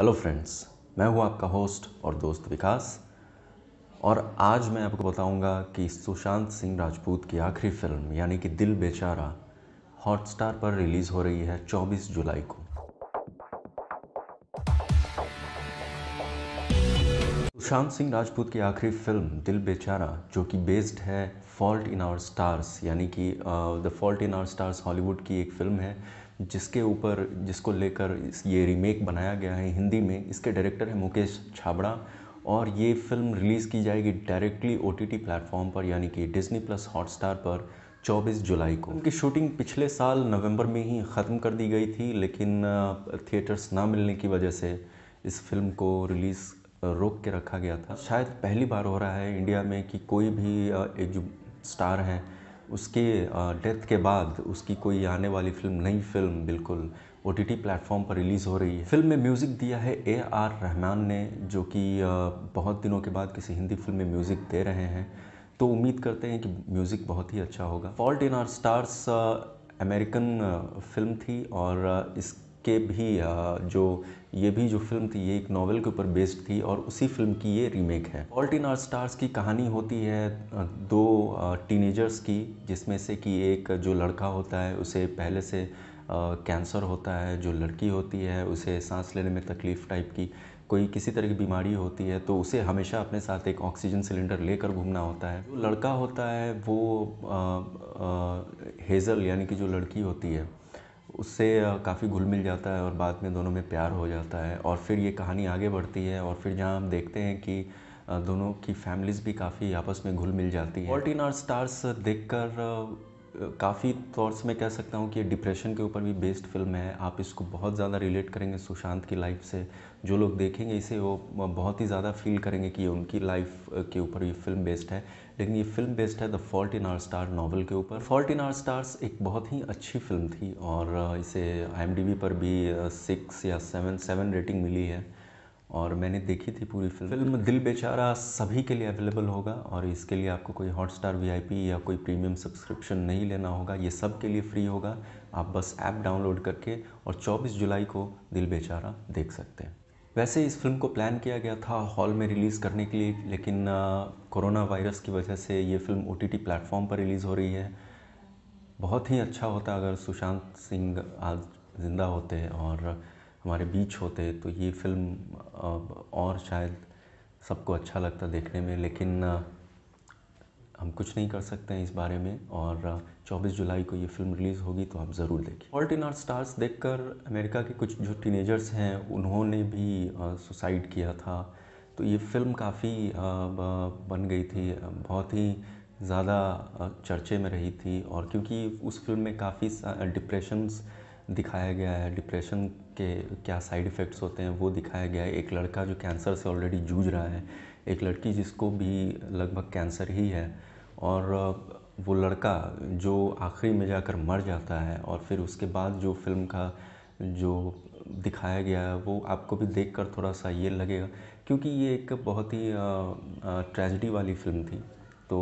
hello friends मैं हूं आपका होस्ट और दोस्त विकास और आज मैं आपको बताऊंगा कि सुशांत सिंह राजपूत की आखिरी फिल्म यानी कि दिल बेचारा हॉटस्टार पर रिलीज़ हो रही है 24 जुलाई को सुशांत सिंह राजपूत की आखिरी फिल्म दिल बेचारा जो कि बेस्ड है फॉल्ट इन आवर स्टार्स यानी कि the fault in our stars Hollywood की एक फिल्म है जिसके ऊपर जिसको लेकर ये रीमेक बनाया गया है हिंदी में इसके डायरेक्टर हैं मुकेश छाबड़ा और ये फिल्म रिलीज़ की जाएगी directly O T T platform पर यानी कि डिजनी प्लस हॉटस्टार पर 24 जुलाई को उनकी शूटिंग पिछले साल नवंबर में ही ख़त्म कर दी गई थी लेकिन थिएटर्स ना मिलने की वजह से इस फिल्म को रिलीज़ रोक के रखा गया था शायद पहली बार हो रहा है इंडिया में कि कोई भी एक जो स्टार है उसके डेथ के बाद उसकी कोई आने वाली फिल्म नई फिल्म बिल्कुल ओ टी प्लेटफॉर्म पर रिलीज़ हो रही है फिल्म में म्यूज़िक दिया है ए आर रहमान ने जो कि बहुत दिनों के बाद किसी हिंदी फिल्म में म्यूज़िक दे रहे हैं तो उम्मीद करते हैं कि म्यूज़िक बहुत ही अच्छा होगा fault in our stars American फिल्म थी और इस के भी जो ये भी जो फिल्म थी ये एक नावल के ऊपर बेस्ड थी और उसी फिल्म की ये रीमेक है ऑल्ट इन आर स्टार्स की कहानी होती है दो टीनेजर्स की जिसमें से कि एक जो लड़का होता है उसे पहले से कैंसर होता है जो लड़की होती है उसे सांस लेने में तकलीफ़ टाइप की कोई किसी तरह की बीमारी होती है तो उसे हमेशा अपने साथ एक ऑक्सीजन सिलेंडर लेकर घूमना होता है जो लड़का होता है वो आ, आ, हेज़ल यानी कि जो लड़की होती है उससे काफ़ी घुल मिल जाता है और बाद में दोनों में प्यार हो जाता है और फिर ये कहानी आगे बढ़ती है और फिर जहाँ हम देखते हैं कि दोनों की फैमिलीज़ भी काफ़ी आपस में घुल मिल जाती है फोर्टीन आर स्टार्स देख कर काफ़ी थॉट्स में कह सकता हूँ कि डिप्रेशन के ऊपर भी बेस्ड फिल्म है आप इसको बहुत ज़्यादा रिलेट करेंगे सुशांत की लाइफ से जो लोग देखेंगे इसे वो बहुत ही ज़्यादा फील करेंगे कि ये उनकी लाइफ के ऊपर ये फिल्म बेस्ड है लेकिन ये फिल्म बेस्ड है the fault in our star novel के ऊपर फॉल्ट इन आर स्टार्स एक बहुत ही अच्छी फिल्म थी और इसे आई पर भी सिक्स या सेवन सेवन रेटिंग मिली है और मैंने देखी थी पूरी फिल्म फिल्म दिल बेचारा सभी के लिए अवेलेबल होगा और इसके लिए आपको कोई हॉटस्टार वीआईपी या कोई प्रीमियम सब्सक्रिप्शन नहीं लेना होगा ये सब के लिए फ्री होगा आप बस ऐप डाउनलोड करके और 24 जुलाई को दिल बेचारा देख सकते हैं वैसे इस फिल्म को प्लान किया गया था हॉल में रिलीज़ करने के लिए लेकिन कोरोना वायरस की वजह से ये फिल्म ओ टी प्लेटफॉर्म पर रिलीज़ हो रही है बहुत ही अच्छा होता अगर सुशांत सिंह आज ज़िंदा होते और हमारे बीच होते तो ये फ़िल्म और शायद सबको अच्छा लगता देखने में लेकिन हम कुछ नहीं कर सकते हैं इस बारे में और 24 जुलाई को ये फिल्म रिलीज़ होगी तो आप ज़रूर देखिए ऑल्ट इन आर स्टार्स देखकर अमेरिका के कुछ जो टीनेजर्स हैं उन्होंने भी सुसाइड किया था तो ये फिल्म काफ़ी बन गई थी बहुत ही ज़्यादा चर्चे में रही थी और क्योंकि उस फिल्म में काफ़ी डिप्रेशंस दिखाया गया है डिप्रेशन के क्या साइड इफ़ेक्ट्स होते हैं वो दिखाया गया है एक लड़का जो कैंसर से ऑलरेडी जूझ रहा है एक लड़की जिसको भी लगभग कैंसर ही है और वो लड़का जो आखिरी में जाकर मर जाता है और फिर उसके बाद जो फिल्म का जो दिखाया गया है वो आपको भी देखकर थोड़ा सा ये लगेगा क्योंकि ये एक बहुत ही ट्रेजडी वाली फिल्म थी तो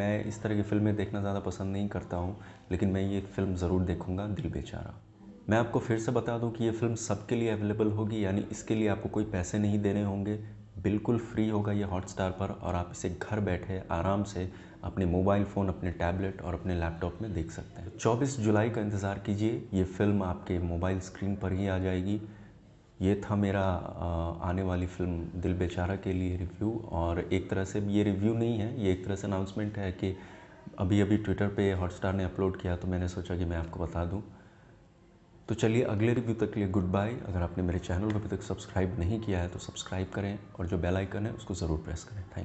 मैं इस तरह की फ़िल्में देखना ज़्यादा पसंद नहीं करता हूँ लेकिन मैं ये फ़िल्म ज़रूर देखूँगा दिल बेचारा मैं आपको फिर से बता दूं कि ये फ़िल्म सबके लिए अवेलेबल होगी यानी इसके लिए आपको कोई पैसे नहीं देने होंगे बिल्कुल फ्री होगा ये हॉटस्टार पर और आप इसे घर बैठे आराम से अपने मोबाइल फ़ोन अपने टैबलेट और अपने लैपटॉप में देख सकते हैं 24 जुलाई का इंतज़ार कीजिए ये फ़िल्म आपके मोबाइल स्क्रीन पर ही आ जाएगी ये था मेरा आने वाली फ़िल्म दिल बेचारा के लिए रिव्यू और एक तरह से ये रिव्यू नहीं है ये एक तरह से अनाउंसमेंट है कि अभी अभी ट्विटर पे हॉटस्टार ने अपलोड किया तो मैंने सोचा कि मैं आपको बता दूँ तो चलिए अगले रिव्यू तक के लिए गुड बाय अगर आपने मेरे चैनल को अभी तक सब्सक्राइब नहीं किया है तो सब्सक्राइब करें और जो बेल आइकन है उसको ज़रूर प्रेस करें थैंक